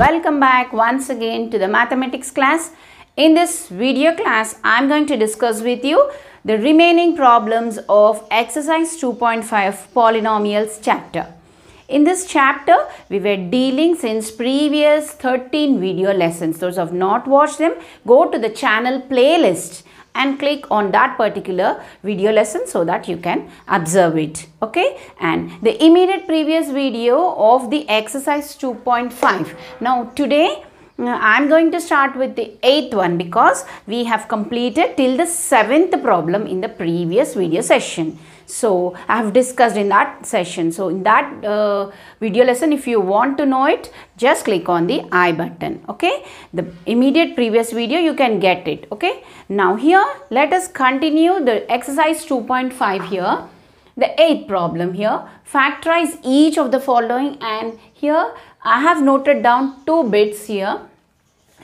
Welcome back once again to the mathematics class. In this video class, I'm going to discuss with you the remaining problems of exercise 2.5 polynomials chapter. In this chapter, we were dealing since previous 13 video lessons. Those have not watched them, go to the channel playlist and click on that particular video lesson so that you can observe it okay and the immediate previous video of the exercise 2.5 now today uh, I'm going to start with the eighth one because we have completed till the seventh problem in the previous video session. So I have discussed in that session. So in that uh, video lesson, if you want to know it, just click on the I button. Okay. The immediate previous video, you can get it. Okay. Now here, let us continue the exercise 2.5 here. The eighth problem here, factorize each of the following and here I have noted down two bits here.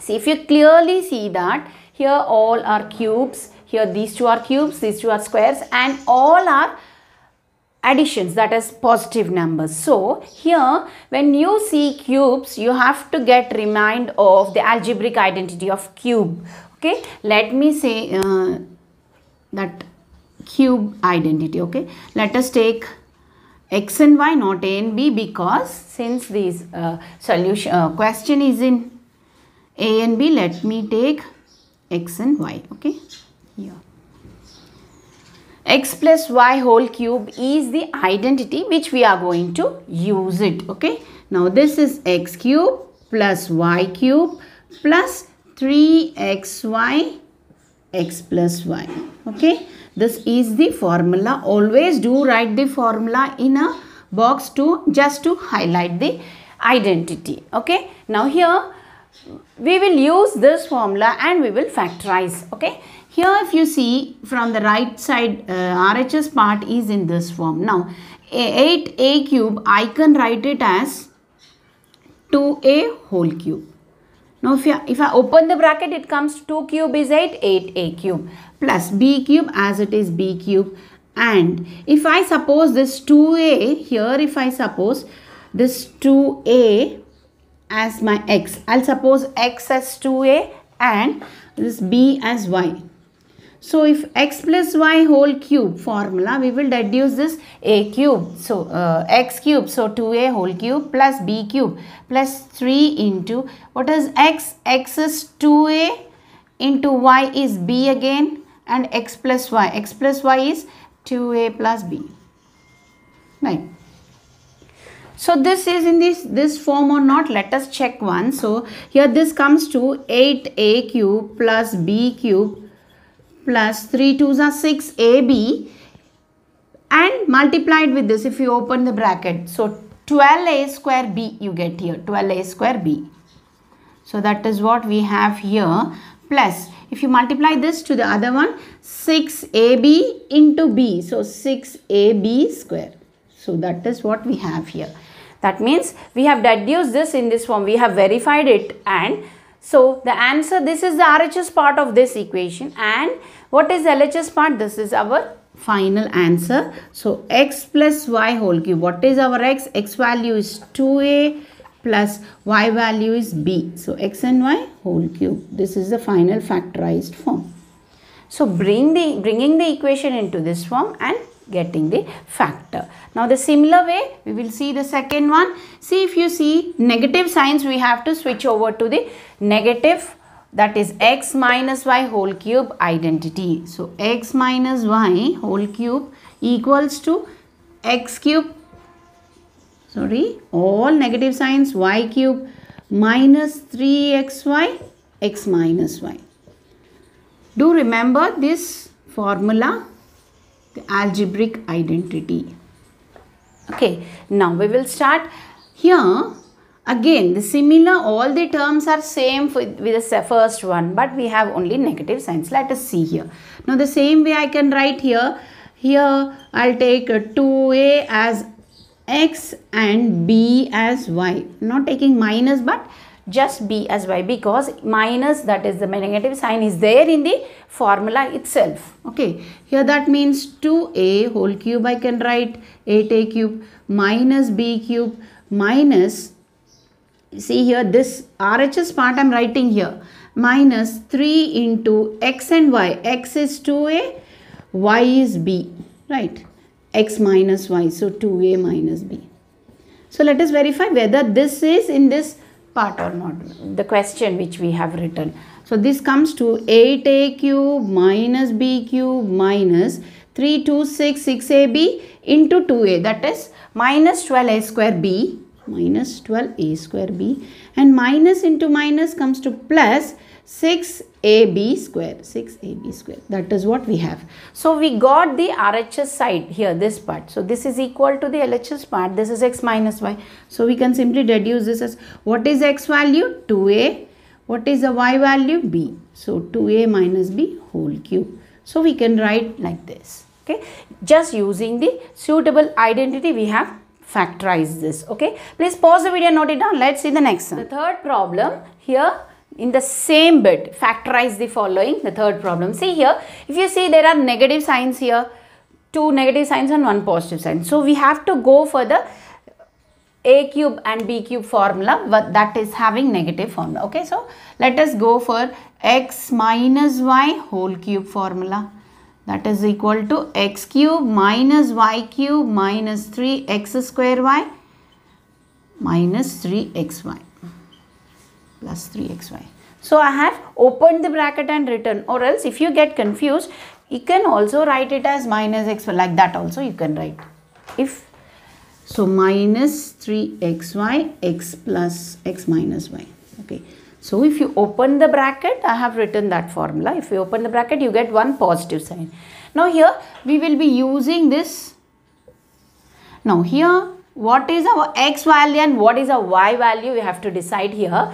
See if you clearly see that here all are cubes here these two are cubes, these two are squares and all are additions that is positive numbers. So here when you see cubes you have to get remind of the algebraic identity of cube. Okay, let me say uh, that cube identity. Okay, let us take x and y not a and b because since this uh, solution uh, question is in a and b let me take x and y okay here. x plus y whole cube is the identity which we are going to use it. Okay. Now this is x cube plus y cube plus 3xy x plus y. Okay. This is the formula. Always do write the formula in a box to just to highlight the identity. Okay. Now here we will use this formula and we will factorize. Okay. Here if you see from the right side uh, RHS part is in this form. Now 8a cube I can write it as 2a whole cube. Now if, you, if I open the bracket it comes 2 cube is 8, 8a cube plus b cube as it is b cube and if I suppose this 2a here if I suppose this 2a as my x. I'll suppose x as 2a and this b as y. So if x plus y whole cube formula, we will deduce this a cube. So uh, x cube, so 2a whole cube plus b cube plus 3 into, what is x? x is 2a into y is b again and x plus y. x plus y is 2a plus b. Right. So this is in this, this form or not. Let us check one. So here this comes to 8a cube plus b cube plus 3 twos are 6 AB and multiplied with this if you open the bracket. So 12A square B you get here 12A square B. So that is what we have here plus if you multiply this to the other one 6AB into B. So 6AB square. So that is what we have here. That means we have deduced this in this form. We have verified it and so the answer this is the RHS part of this equation and what is LHS part? This is our final answer. So, x plus y whole cube. What is our x? x value is 2a plus y value is b. So, x and y whole cube. This is the final factorized form. So, bring the, bringing the equation into this form and getting the factor. Now the similar way we will see the second one. See if you see negative signs we have to switch over to the negative that is x minus y whole cube identity. So, x minus y whole cube equals to x cube sorry all negative signs y cube minus 3xy x minus y. Do remember this formula the algebraic identity. Okay now we will start here Again, the similar, all the terms are same for, with the first one, but we have only negative signs. Let us see here. Now, the same way I can write here. Here, I'll take 2a uh, as x and b as y. Not taking minus, but just b as y because minus that is the negative sign is there in the formula itself okay here that means 2a whole cube i can write 8a cube minus b cube minus see here this RHS part I'm writing here minus 3 into x and y x is 2a y is b right x minus y so 2a minus b so let us verify whether this is in this part or not the question which we have written so this comes to 8a cube minus b cube minus 3 2 6 6ab into 2a that is minus 12a square b minus 12a square b and minus into minus comes to plus 6ab square 6ab square that is what we have so we got the RHS side here this part so this is equal to the LHS part this is x minus y so we can simply deduce this as what is x value 2a what is the y value b so 2a minus b whole cube so we can write like this okay just using the suitable identity we have factorize this. Okay. Please pause the video note it down. Let's see the next one. The third problem here in the same bit factorize the following the third problem. See here if you see there are negative signs here two negative signs and one positive sign. So we have to go for the a cube and b cube formula but that is having negative formula. Okay. So let us go for x minus y whole cube formula that is equal to x cube minus y cube minus 3x square y minus 3xy plus 3xy. So I have opened the bracket and written or else if you get confused you can also write it as minus x like that also you can write if so minus 3xy x plus x minus y okay so if you open the bracket, I have written that formula. If you open the bracket, you get one positive sign. Now here we will be using this. Now here what is our x value and what is our y value we have to decide here.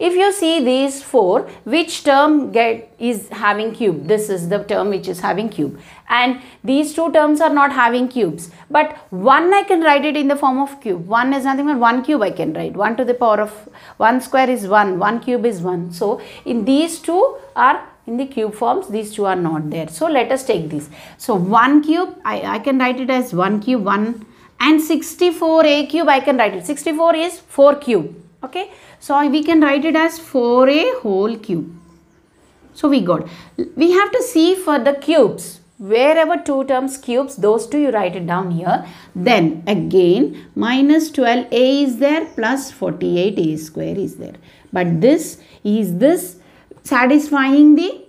If you see these four, which term get is having cube? This is the term which is having cube. And these two terms are not having cubes. But one I can write it in the form of cube. One is nothing but one cube I can write. One to the power of one square is one. One cube is one. So in these two are in the cube forms these two are not there so let us take this so 1 cube I, I can write it as 1 cube 1 and 64 a cube I can write it 64 is 4 cube okay so we can write it as 4a whole cube so we got we have to see for the cubes wherever two terms cubes those two you write it down here then again minus 12a is there plus 48a square is there but this is this satisfying the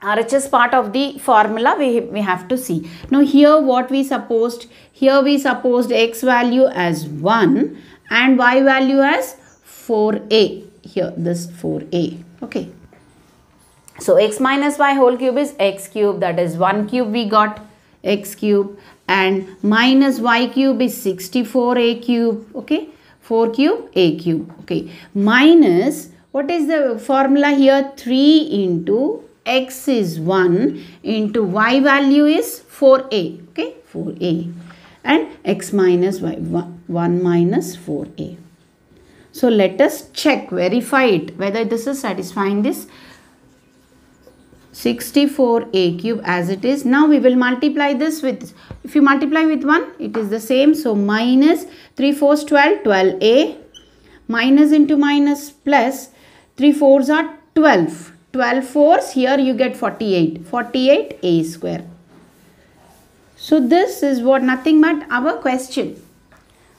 RHS part of the formula we, we have to see. Now here what we supposed, here we supposed x value as 1 and y value as 4a here this 4a okay so x minus y whole cube is x cube that is 1 cube we got x cube and minus y cube is 64a cube okay 4 cube a cube okay minus what is the formula here 3 into x is 1 into y value is 4a okay 4a and x minus y 1 minus 4a so let us check, verify it whether this is satisfying this 64a cube as it is. Now we will multiply this with, if you multiply with 1, it is the same. So minus 3 fourths 12, 12a minus into minus plus 3 fourths are 12. 12 fours, here you get 48, 48a square. So this is what nothing but our question.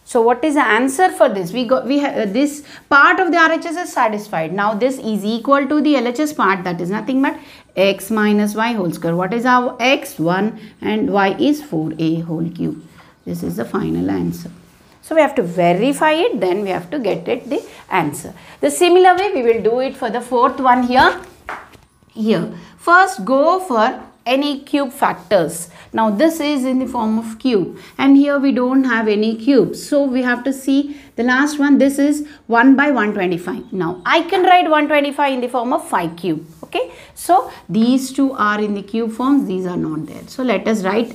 So what is the answer for this? We got we have uh, this part of the RHS is satisfied. Now this is equal to the LHS part that is nothing but x minus y whole square. What is our x? 1 and y is 4a whole cube. This is the final answer. So we have to verify it then we have to get it the answer. The similar way we will do it for the fourth one here. Here. First go for any cube factors now this is in the form of cube and here we don't have any cubes. So we have to see the last one. This is 1 by 125. Now I can write 125 in the form of 5 cube. Okay. So these two are in the cube forms. These are not there. So let us write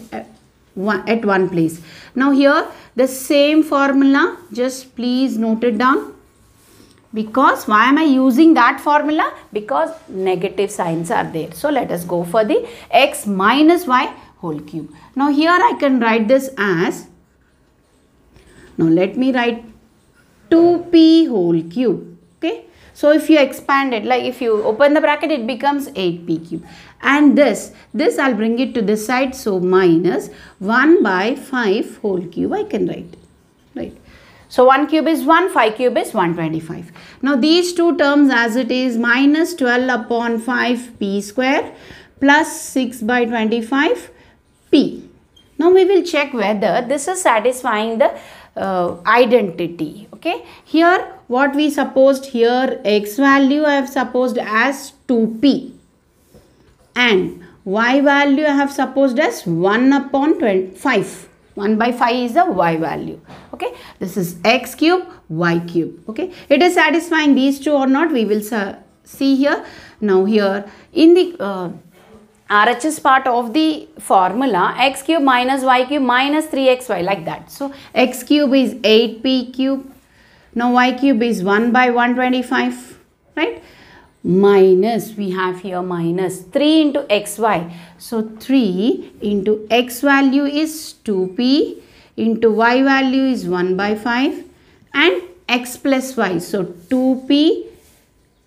one, at one place. Now here the same formula. Just please note it down because why am I using that formula? Because negative signs are there. So let us go for the x minus y whole cube. Now here I can write this as, now let me write 2p whole cube. Okay. So if you expand it, like if you open the bracket, it becomes 8p cube. And this, this I'll bring it to this side. So minus 1 by 5 whole cube I can write. Right. So 1 cube is 1, 5 cube is 125. Now these two terms as it is minus 12 upon 5 p square plus 6 by 25 now we will check whether this is satisfying the uh, identity. Okay. Here what we supposed here x value I have supposed as 2p and y value I have supposed as 1 upon 5. 1 by 5 is the y value. Okay. This is x cube, y cube. Okay. It is satisfying these two or not we will see here. Now here in the... Uh, RH is part of the formula x cube minus y cube minus 3xy like that. So x cube is 8p cube. Now y cube is 1 by 125 right minus we have here minus 3 into xy. So 3 into x value is 2p into y value is 1 by 5 and x plus y. So 2p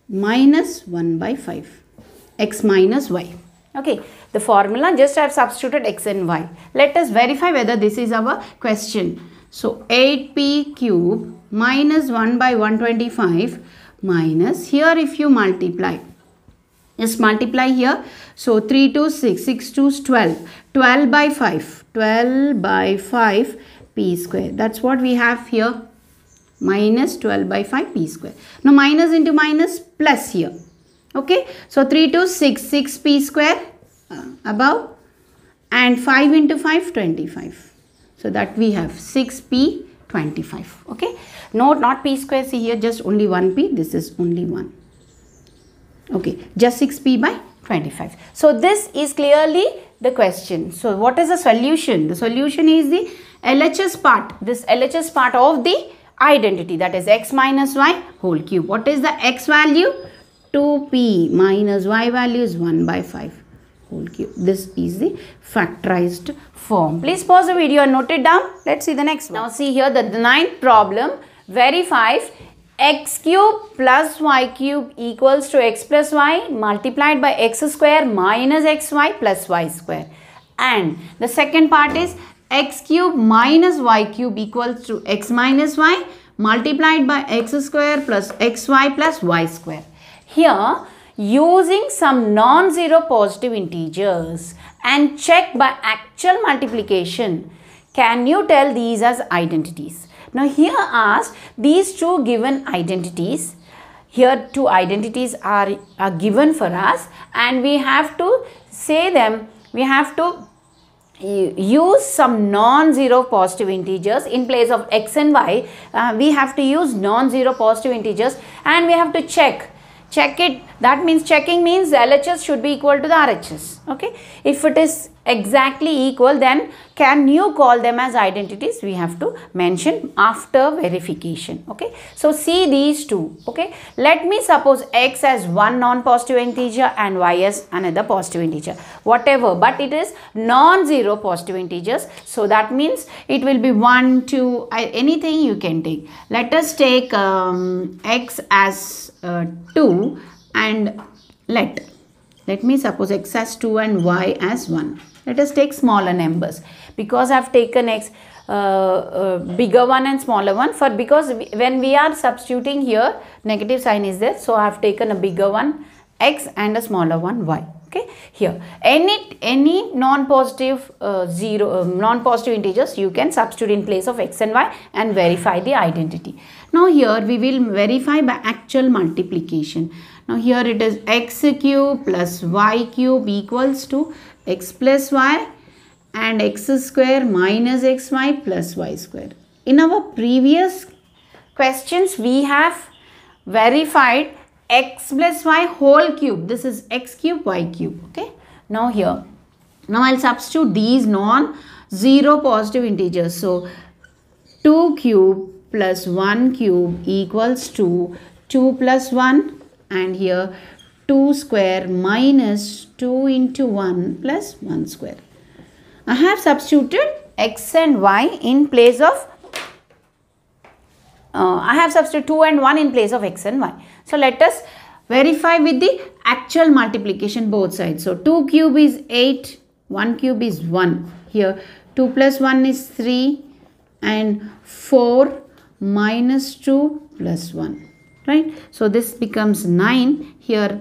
minus 1 by 5 x minus y okay the formula just I have substituted x and y let us verify whether this is our question so 8p cube minus 1 by 125 minus here if you multiply just multiply here so 3 to 6 6 to 12 12 by 5 12 by 5 p square that's what we have here minus 12 by 5 p square now minus into minus plus here okay so 3 to 6 6 p square uh, above and 5 into 5 25 so that we have 6p 25 okay no not p square see here just only 1p this is only 1 okay just 6p by 25 so this is clearly the question so what is the solution the solution is the LHS part this LHS part of the identity that is x minus y whole cube what is the x value 2p minus y value is 1 by 5 whole cube. This is the factorized form. Please pause the video and note it down. Let's see the next one. Now see here the, the ninth problem. Verify x cube plus y cube equals to x plus y multiplied by x square minus xy plus y square. And the second part is x cube minus y cube equals to x minus y multiplied by x square plus xy plus y square here using some non-zero positive integers and check by actual multiplication can you tell these as identities now here asked these two given identities here two identities are, are given for us and we have to say them we have to use some non-zero positive integers in place of x and y uh, we have to use non-zero positive integers and we have to check check it that means checking means LHS should be equal to the RHS okay if it is exactly equal then can you call them as identities we have to mention after verification okay so see these two okay let me suppose x as one non-positive integer and y as another positive integer whatever but it is non-zero positive integers so that means it will be one two anything you can take let us take um, x as uh, 2 and let let me suppose x as 2 and y as 1 let us take smaller numbers. Because I have taken x uh, uh, bigger one and smaller one for because we, when we are substituting here negative sign is there. So I have taken a bigger one x and a smaller one y okay here any any non-positive uh, zero uh, non-positive integers you can substitute in place of x and y and verify the identity now here we will verify by actual multiplication now here it is x cube plus y cube equals to x plus y and x square minus xy plus y square. In our previous questions, we have verified x plus y whole cube. This is x cube, y cube. Okay. Now here, now I'll substitute these non-zero positive integers. So, 2 cube plus 1 cube equals to 2 plus 1 and here 2 square minus 2 into 1 plus 1 square. I have substituted x and y in place of uh, I have substituted 2 and 1 in place of x and y. So let us verify with the actual multiplication both sides. So 2 cube is 8, 1 cube is 1. Here 2 plus 1 is 3 and 4 minus 2 plus 1 right so this becomes 9 here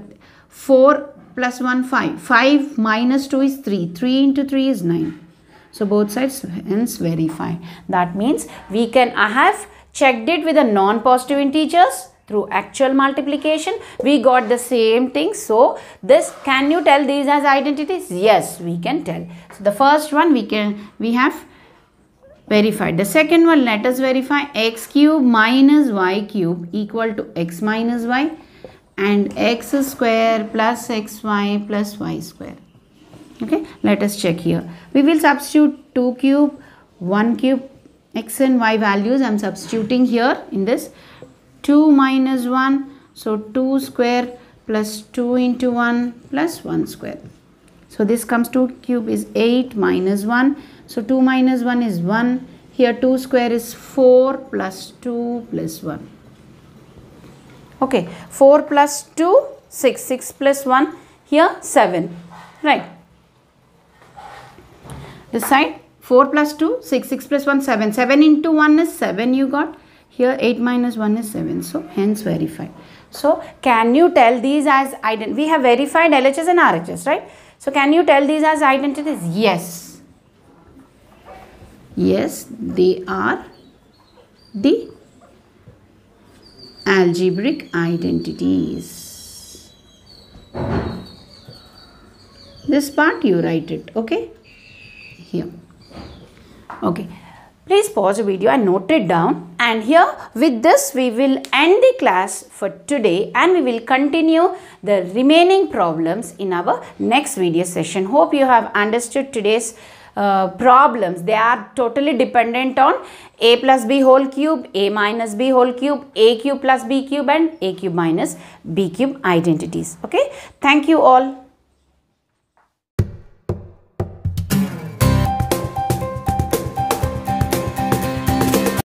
4 plus 1, 5. 5 minus 2 is 3. 3 into 3 is 9. So both sides hence verify. That means we can, I have checked it with the non-positive integers through actual multiplication. We got the same thing. So this, can you tell these as identities? Yes, we can tell. So the first one we can, we have verified. The second one, let us verify x cube minus y cube equal to x minus y and x square plus xy plus y square. Okay, let us check here. We will substitute 2 cube, 1 cube, x and y values. I am substituting here in this 2 minus 1. So, 2 square plus 2 into 1 plus 1 square. So, this comes 2 cube is 8 minus 1. So, 2 minus 1 is 1. Here 2 square is 4 plus 2 plus 1. Okay, 4 plus 2, 6. 6 plus 1, here 7. Right. This side 4 plus 2, 6. 6 plus 1, 7. 7 into 1 is 7 you got. Here 8 minus 1 is 7. So, hence verified. So, can you tell these as identity? We have verified LHS and RHS, right? So, can you tell these as identities? Yes. Yes, they are the algebraic identities. This part you write it, okay? Here. Okay. Please pause the video and note it down. And here with this we will end the class for today and we will continue the remaining problems in our next video session. Hope you have understood today's uh, problems. They are totally dependent on a plus b whole cube, a minus b whole cube, a cube plus b cube and a cube minus b cube identities. Okay. Thank you all.